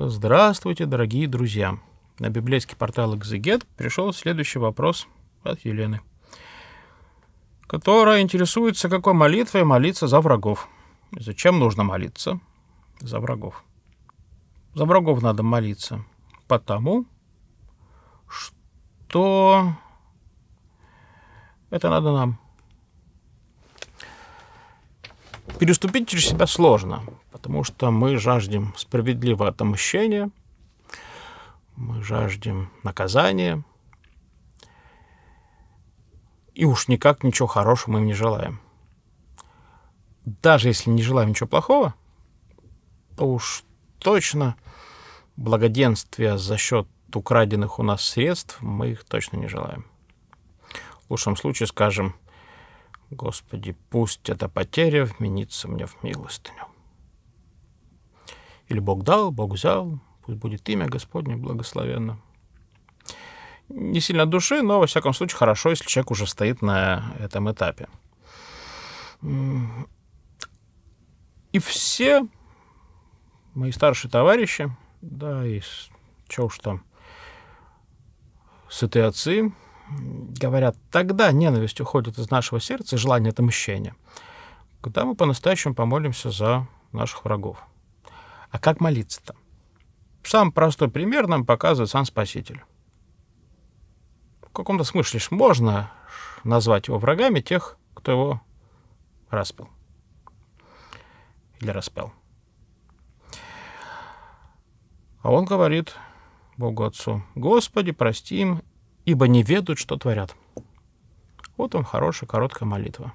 Здравствуйте, дорогие друзья! На библейский портал «Экзегет» пришел следующий вопрос от Елены, которая интересуется, какой молитвой молиться за врагов. Зачем нужно молиться за врагов? За врагов надо молиться потому, что это надо нам. Переступить через себя сложно, потому что мы жаждем справедливого отомщения, мы жаждем наказания, и уж никак ничего хорошего мы им не желаем. Даже если не желаем ничего плохого, то уж точно благоденствия за счет украденных у нас средств мы их точно не желаем. В лучшем случае скажем, Господи, пусть эта потеря вменится мне в милостыню. Или Бог дал, Бог взял, пусть будет имя Господне благословенно. Не сильно от души, но, во всяком случае, хорошо, если человек уже стоит на этом этапе. И все мои старшие товарищи, да, и что уж там, сытые отцы, говорят, тогда ненависть уходит из нашего сердца, и желание — это Когда мы по-настоящему помолимся за наших врагов. А как молиться-то? Сам простой пример нам показывает сам Спаситель. В каком-то смысле ж можно назвать его врагами тех, кто его распил. Или распял. А он говорит Богу Отцу, «Господи, прости им, ибо не ведут, что творят». Вот он хорошая короткая молитва.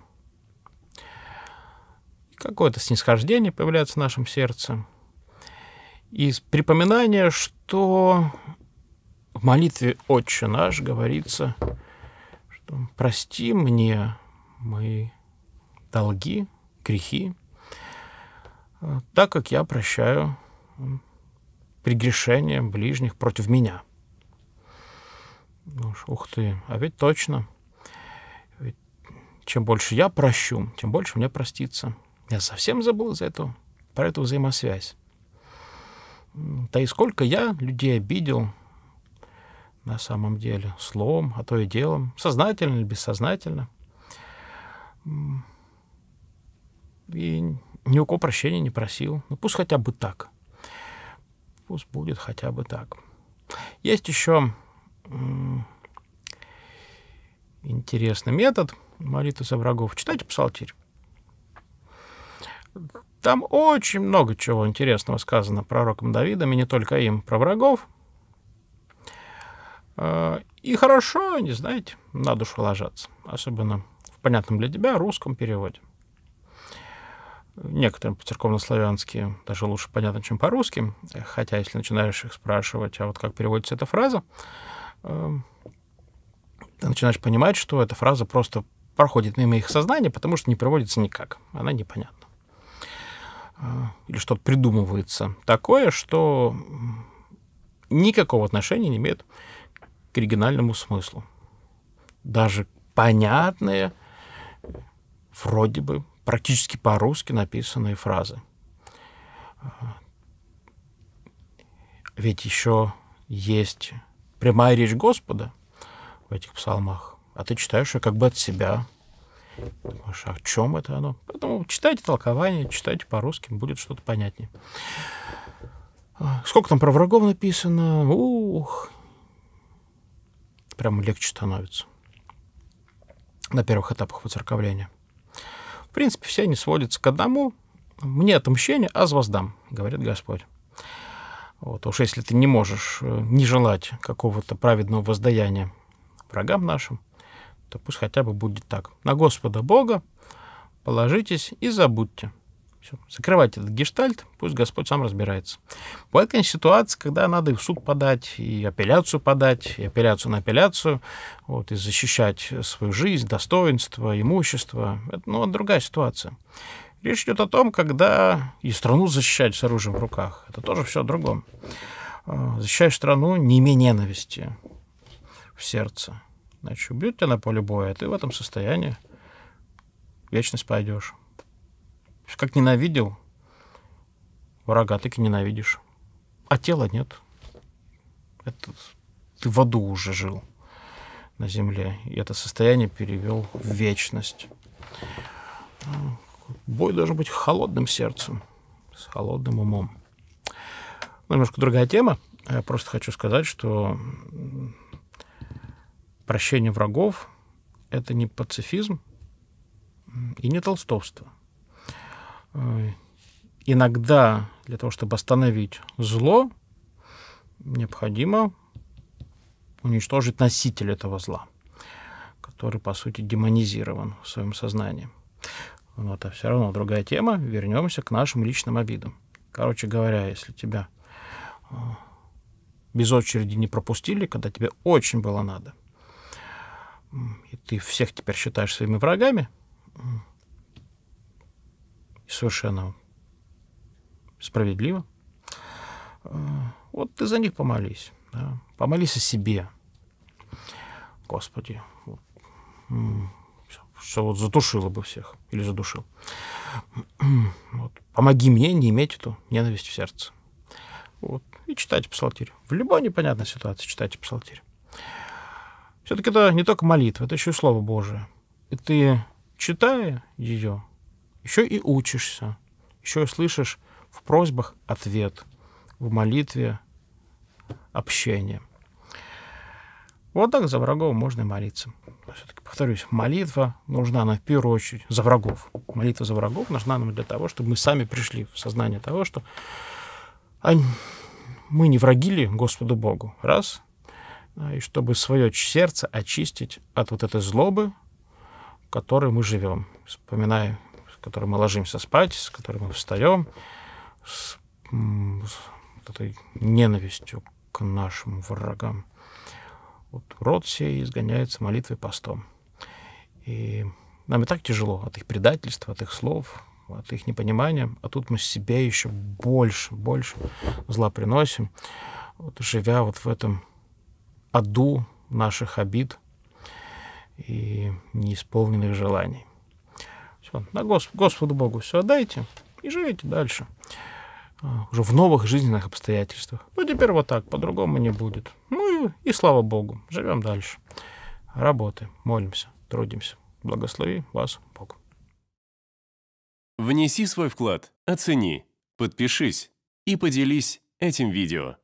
Какое-то снисхождение появляется в нашем сердце – из припоминания, что в молитве «Отче наш» говорится, что «прости мне мои долги, грехи, так как я прощаю прегрешения ближних против меня». Ну уж, ух ты, а ведь точно. Ведь чем больше я прощу, тем больше мне простится. Я совсем забыл за эту, про эту взаимосвязь. Да и сколько я людей обидел на самом деле, словом, а то и делом, сознательно или бессознательно. И ни у кого прощения не просил. Ну, пусть хотя бы так. Пусть будет хотя бы так. Есть еще интересный метод молитвы за врагов. Читайте псалтирь. Там очень много чего интересного сказано пророком Давидом, и не только им, про врагов. А, и хорошо, не знаете, на душу ложатся, особенно в понятном для тебя русском переводе. Некоторым по-церковно-славянски даже лучше понятно, чем по-русски, хотя если начинаешь их спрашивать, а вот как переводится эта фраза, а, ты начинаешь понимать, что эта фраза просто проходит мимо их сознания, потому что не переводится никак, она непонятна. Э, или что-то придумывается такое, что никакого отношения не имеет к оригинальному смыслу. Даже понятные, вроде бы, практически по-русски написанные фразы. Э, ведь еще есть прямая речь Господа в этих псалмах, а ты читаешь ее как бы от себя, Думаешь, а в чем это оно? Поэтому читайте толкование, читайте по-русски, будет что-то понятнее. А, Сколько там про врагов написано? Ух! прямо легче становится на первых этапах воцерковления. В принципе, все они сводятся к одному. Мне отомщение, а с воздам, говорит Господь. Вот, уж если ты не можешь э, не желать какого-то праведного воздаяния врагам нашим, то пусть хотя бы будет так. На Господа Бога положитесь и забудьте. Все, закрывайте этот гештальт, пусть Господь сам разбирается. Бывает, конечно, ситуация, когда надо и в суд подать, и апелляцию подать, и апелляцию на апелляцию, вот, и защищать свою жизнь, достоинство, имущество. Это, ну, другая ситуация. Речь идет о том, когда и страну защищать с оружием в руках. Это тоже все о другом. А, защищаешь страну, не имей ненависти в сердце. Значит, убьют тебя на поле боя, а ты в этом состоянии вечность пойдешь. Как ненавидел врага, так и ненавидишь. А тела нет. Это ты в аду уже жил на земле. И это состояние перевел в вечность. Бой должен быть холодным сердцем, с холодным умом. Немножко другая тема. Я просто хочу сказать, что прощение врагов — это не пацифизм и не толстовство. Э, иногда для того, чтобы остановить зло, необходимо уничтожить носитель этого зла, который, по сути, демонизирован в своем сознании. Но это а все равно другая тема. Вернемся к нашим личным обидам. Короче говоря, если тебя э, без очереди не пропустили, когда тебе очень было надо, и ты всех теперь считаешь своими врагами, и совершенно справедливо, э, вот ты за них помолись. Да? Помолись о себе. Господи, вот, все вот задушило бы всех. Или задушил. Вот. Помоги мне не иметь эту ненависть в сердце. Вот. И читайте псалтирь. В любой непонятной ситуации читайте псалтирь. Все-таки это не только молитва, это еще и Слово Божие. И ты, читая ее, еще и учишься, еще и слышишь в просьбах ответ, в молитве общение. Вот так за врагов можно и молиться. Все-таки, повторюсь, молитва нужна нам в первую очередь за врагов. Молитва за врагов нужна нам для того, чтобы мы сами пришли в сознание того, что мы не враги ли Господу Богу? Раз. А, и чтобы свое сердце очистить от вот этой злобы, в которой мы живем, вспоминая, с которой мы ложимся спать, с которой мы встаем, с, с этой ненавистью к нашим врагам. Вот род сей изгоняется молитвой постом. И нам и так тяжело от их предательства, от их слов, от их непонимания, а тут мы себе еще больше, больше зла приносим, вот, живя вот в этом аду наших обид и неисполненных желаний. Все, на Гос Господу Богу все отдайте и живите дальше. А, уже в новых жизненных обстоятельствах. Ну, теперь вот так, по-другому не будет. Ну и, и слава Богу, живем дальше. Работаем, молимся, трудимся. Благослови вас Бог. Внеси свой вклад, оцени, подпишись и поделись этим видео.